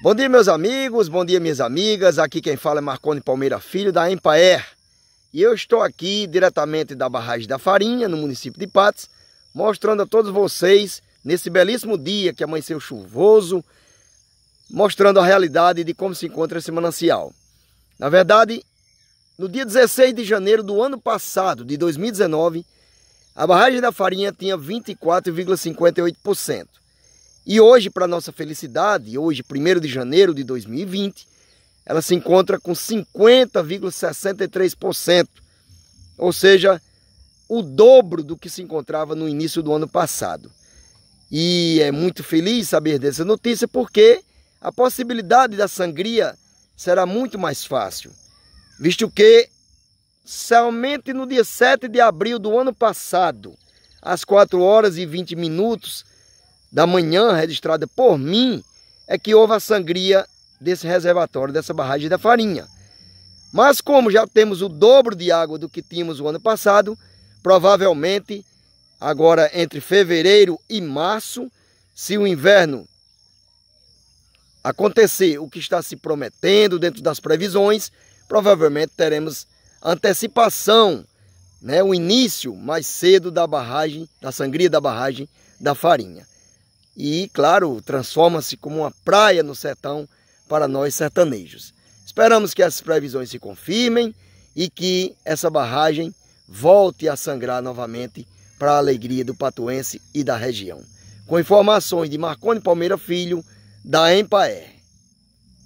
Bom dia, meus amigos, bom dia, minhas amigas. Aqui quem fala é Marconi Palmeira Filho, da Empaer. E eu estou aqui diretamente da Barragem da Farinha, no município de Patos, mostrando a todos vocês, nesse belíssimo dia que amanheceu chuvoso, mostrando a realidade de como se encontra esse manancial. Na verdade, no dia 16 de janeiro do ano passado, de 2019, a Barragem da Farinha tinha 24,58%. E hoje, para nossa felicidade, hoje, 1 de janeiro de 2020, ela se encontra com 50,63%, ou seja, o dobro do que se encontrava no início do ano passado. E é muito feliz saber dessa notícia porque a possibilidade da sangria será muito mais fácil, visto que somente no dia 7 de abril do ano passado, às 4 horas e 20 minutos, da manhã, registrada por mim, é que houve a sangria desse reservatório, dessa barragem da farinha. Mas como já temos o dobro de água do que tínhamos o ano passado, provavelmente agora entre fevereiro e março, se o inverno acontecer o que está se prometendo dentro das previsões, provavelmente teremos antecipação, né, o início mais cedo da barragem, da sangria da barragem da farinha e, claro, transforma-se como uma praia no sertão para nós sertanejos. Esperamos que as previsões se confirmem e que essa barragem volte a sangrar novamente para a alegria do patuense e da região. Com informações de Marconi Palmeira Filho, da Empaer.